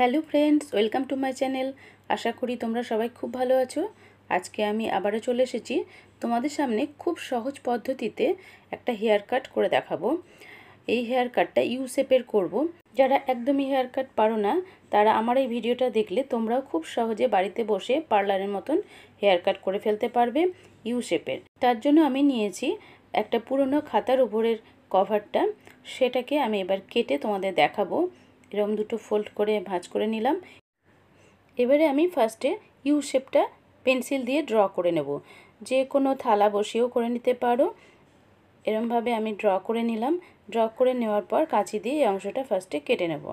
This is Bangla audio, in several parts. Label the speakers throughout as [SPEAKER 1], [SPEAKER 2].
[SPEAKER 1] hello friends welcome to my channel আশা করি তোমরা সবাই খুব ভালো আছো আজকে আমি আবারও চলে এসেছি তোমাদের সামনে খুব সহজ পদ্ধতিতে একটা হেয়ার কাট করে দেখাবো এই হেয়ার কাটটা ইউ শেপের করবো যারা একদমই হেয়ার কাট পারো না তারা আমার এই ভিডিওটা দেখলে তোমরাও খুব সহজে বাড়িতে বসে পার্লারের মতন হেয়ার কাট করে ফেলতে পারবে ইউ শেপের তার জন্য আমি নিয়েছি একটা পুরনো খাতার উপরের কভারটা সেটাকে আমি এবার কেটে তোমাদের দেখাবো এরকম দুটো ফোল্ড করে ভাঁজ করে নিলাম এবারে আমি ফার্স্টে ইউ শেপটা পেন্সিল দিয়ে ড্র করে নেব যে কোনো থালা বসিয়েও করে নিতে পারো এরমভাবে আমি ড্র করে নিলাম ড্র করে নেওয়ার পর কাঁচি দিয়ে এই অংশটা ফার্স্টে কেটে নেব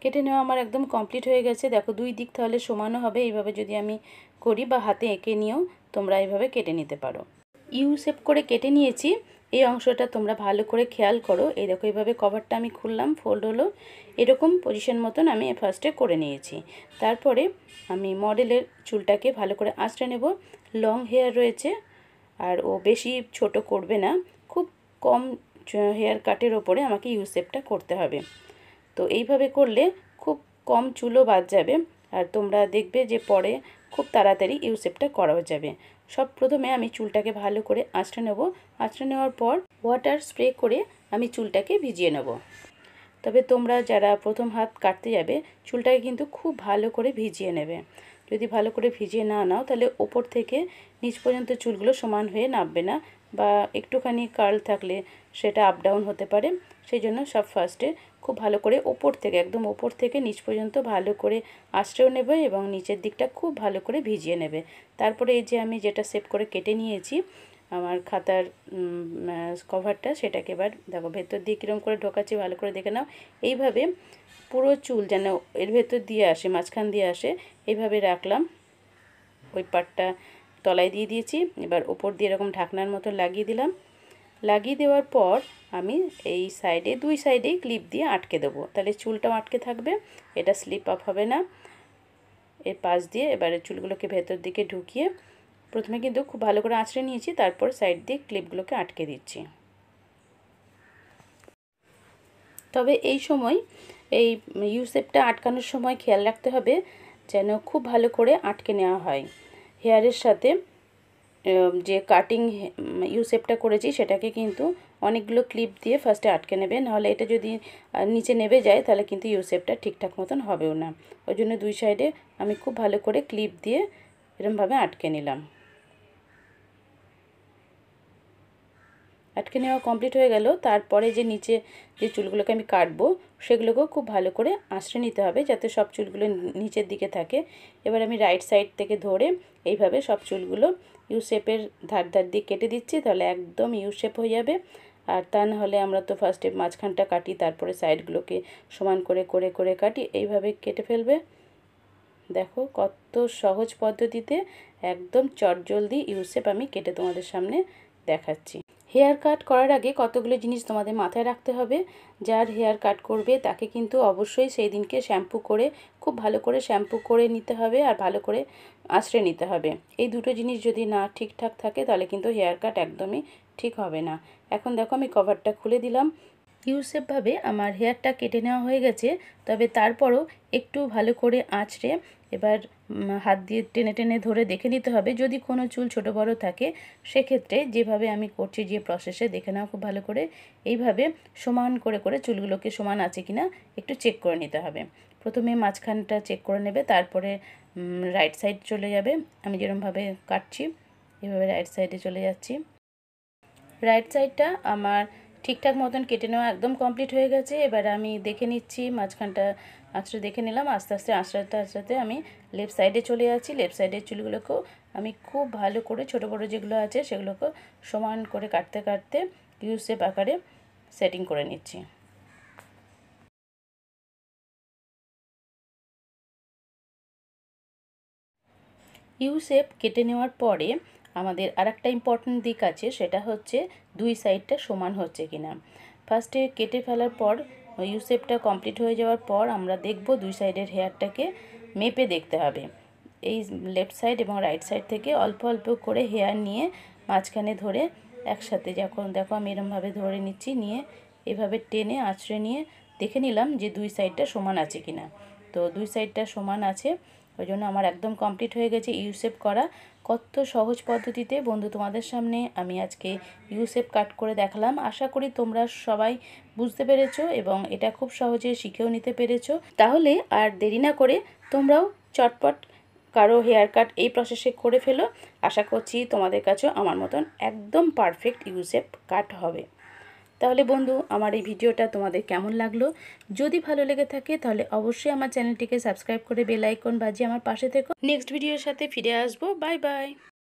[SPEAKER 1] কেটে নেওয়া আমার একদম কমপ্লিট হয়ে গেছে দেখো দুই দিক তাহলে সমানও হবে এইভাবে যদি আমি করি বা হাতে এঁকে নিয়েও তোমরা এইভাবে কেটে নিতে পারো ইউ শেপ করে কেটে নিয়েছি এই অংশটা তোমরা ভালো করে খেয়াল করো এই দেখো এইভাবে কভারটা আমি খুললাম ফোল্ড হলো এরকম পজিশন মতন আমি ফার্স্টে করে নিয়েছি তারপরে আমি মডেলের চুলটাকে ভালো করে আঁচড়ে নেব লং হেয়ার রয়েছে আর ও বেশি ছোট করবে না খুব কম হেয়ার কাটের ওপরে আমাকে ইউসেপটা করতে হবে তো এইভাবে করলে খুব কম চুলও বাদ যাবে আর তোমরা দেখবে যে পরে খুব তাড়াতাড়ি ইউসেপটা করা যাবে সব প্রথমে আমি চুলটাকে ভালো করে আঁচড়ে নেব আঁচড়ে নেওয়ার পর ওয়াটার স্প্রে করে আমি চুলটাকে ভিজিয়ে নেব তবে তোমরা যারা প্রথম হাত কাটতে যাবে চুলটাকে কিন্তু খুব ভালো করে ভিজিয়ে নেবে যদি ভালো করে ভিজিয়ে না নাও তাহলে ওপর থেকে নিচ পর্যন্ত চুলগুলো সমান হয়ে নামবে না বা একটুখানি কার্ল থাকলে সেটা আপ ডাউন হতে পারে সেই জন্য সব ফার্স্টে খুব ভালো করে ওপর থেকে একদম ওপর থেকে নিচ পর্যন্ত ভালো করে আশ্রয় নেবে এবং নিচের দিকটা খুব ভালো করে ভিজিয়ে নেবে তারপরে এই যে আমি যেটা সেভ করে কেটে নিয়েছি আমার খাতার কভারটা সেটাকে এবার দেখো ভেতর দিয়ে কীরকম করে ঢোকাচ্ছি ভালো করে দেখে নাও এইভাবে পুরো চুল যেন এর ভেতর দিয়ে আসে মাঝখান দিয়ে আসে এইভাবে রাখলাম ওই পাটটা তলায় দিয়ে দিয়েছি এবার ওপর দিয়ে এরকম ঢাকনার মতো লাগিয়ে দিলাম লাগিয়ে দেওয়ার পর আমি এই সাইডে দুই সাইডেই ক্লিপ দিয়ে আটকে দেবো তাহলে চুলটাও আটকে থাকবে এটা স্লিপ আপ হবে না এর পাশ দিয়ে এবারে চুলগুলোকে ভেতর দিকে ঢুকিয়ে প্রথমে কিন্তু খুব ভালো করে আঁচড়ে নিয়েছি তারপর সাইড দিয়ে ক্লিপগুলোকে আটকে দিচ্ছি তবে এই সময় এই ইউসেপটা আটকানোর সময় খেয়াল রাখতে হবে যেন খুব ভালো করে আটকে নেওয়া হয় হেয়ারের সাথে যে কাটিং ইউসেপটা করেছি সেটাকে কিন্তু অনেকগুলো ক্লিপ দিয়ে ফার্স্টে আটকে নেবে নাহলে এটা যদি নিচে নেবে যায় তাহলে কিন্তু ইউসেপটা ঠিকঠাক মতন হবেও না ওই জন্য দুই সাইডে আমি খুব ভালো করে ক্লিপ দিয়ে এরমভাবে আটকে নিলাম আটকে নেওয়া কমপ্লিট হয়ে গেল তারপরে যে নিচে যে চুলগুলোকে আমি কাটবো সেগুলোকেও খুব ভালো করে আঁচড়ে নিতে হবে যাতে সব চুলগুলো নিচের দিকে থাকে এবার আমি রাইট সাইড থেকে ধরে এইভাবে সব চুলগুলো ইউ শেপের ধার ধার দিয়ে কেটে দিচ্ছি তাহলে একদম ইউ শেপ হয়ে যাবে আর তা নাহলে আমরা তো ফার্স্টে মাঝখানটা কাটি তারপরে সাইডগুলোকে সমান করে করে করে কাটি এইভাবে কেটে ফেলবে দেখো কত সহজ পদ্ধতিতে একদম চটজলদি ইউসেপ আমি কেটে তোমাদের সামনে দেখাচ্ছি হেয়ার কাট করার আগে কতগুলো জিনিস তোমাদের মাথায় রাখতে হবে যার হেয়ার কাট করবে তাকে কিন্তু অবশ্যই সেই দিনকে শ্যাম্পু করে খুব ভালো করে শ্যাম্পু করে নিতে হবে আর ভালো করে আশ্রে নিতে হবে এই দুটো জিনিস যদি না ঠিকঠাক থাকে তাহলে কিন্তু হেয়ার কাট একদমই ঠিক হবে না এখন দেখো আমি কভারটা খুলে দিলাম ইউসেফভাবে আমার হেয়ারটা কেটে নেওয়া হয়ে গেছে তবে তারপরও একটু ভালো করে আঁচড়ে এবার হাত দিয়ে টেনে টেনে ধরে দেখে নিতে হবে যদি কোনো চুল ছোট বড় থাকে সেক্ষেত্রে যেভাবে আমি করছি যে প্রসেসে দেখে নেওয়া খুব ভালো করে এইভাবে সমান করে করে চুলগুলোকে সমান আছে কিনা একটু চেক করে নিতে হবে প্রথমে মাঝখানটা চেক করে নেবে তারপরে রাইট সাইড চলে যাবে আমি যেরমভাবে কাটছি এভাবে রাইট সাইডে চলে যাচ্ছি রাইট সাইডটা আমার ঠিকঠাক মতন কেটে নেওয়া একদম কমপ্লিট হয়ে গেছে এবার আমি দেখে নিচ্ছি মাঝখানটা আঁচড়ে দেখে নিলাম আস্তে আস্তে আঁচড়াতে আঁচড়াতে আমি লেফট সাইডে চলে যাচ্ছি লেফট সাইডের চুলগুলোকেও আমি খুব ভালো করে ছোট বড় যেগুলো আছে সেগুলোকে সমান করে কাটতে কাটতে ইউ আকারে সেটিং করে নিচ্ছি ইউসেপ কেটে নেওয়ার পরে আমাদের আরেকটা ইম্পর্টেন্ট ইম্পর্ট্যান্ট দিক আছে সেটা হচ্ছে দুই সাইডটা সমান হচ্ছে কিনা ফার্স্টে কেটে ফেলার পর ইউসেপটা কমপ্লিট হয়ে যাওয়ার পর আমরা দেখব দুই সাইডের হেয়ারটাকে মেপে দেখতে হবে এই লেফট সাইড এবং রাইট সাইড থেকে অল্প অল্প করে হেয়ার নিয়ে মাঝখানে ধরে একসাথে যখন দেখো আমি এরমভাবে ধরে নিচ্ছি নিয়ে এভাবে টেনে আঁচড়ে নিয়ে দেখে নিলাম যে দুই সাইডটা সমান আছে কিনা তো দুই সাইডটা সমান আছে ওই জন্য আমার একদম কমপ্লিট হয়ে গেছে ইউসেপ করা কত সহজ পদ্ধতিতে বন্ধু তোমাদের সামনে আমি আজকে ইউসেপ কাট করে দেখালাম আশা করি তোমরা সবাই বুঝতে পেরেছো এবং এটা খুব সহজে শিখেও নিতে পেরেছো তাহলে আর দেরি না করে তোমরাও চটপট কারো হেয়ার কাট এই প্রসেসে করে ফেলো আশা করছি তোমাদের কাছেও আমার মতন একদম পারফেক্ট ইউসেপ কাট হবে তাহলে বন্ধু আমার এই ভিডিওটা তোমাদের কেমন লাগলো যদি ভালো লেগে থাকে তাহলে অবশ্যই আমার চ্যানেলটিকে সাবস্ক্রাইব করে বেলাইকন বাজিয়ে আমার পাশে থেকো নেক্সট ভিডিওর সাথে ফিরে আসবো বাই বাই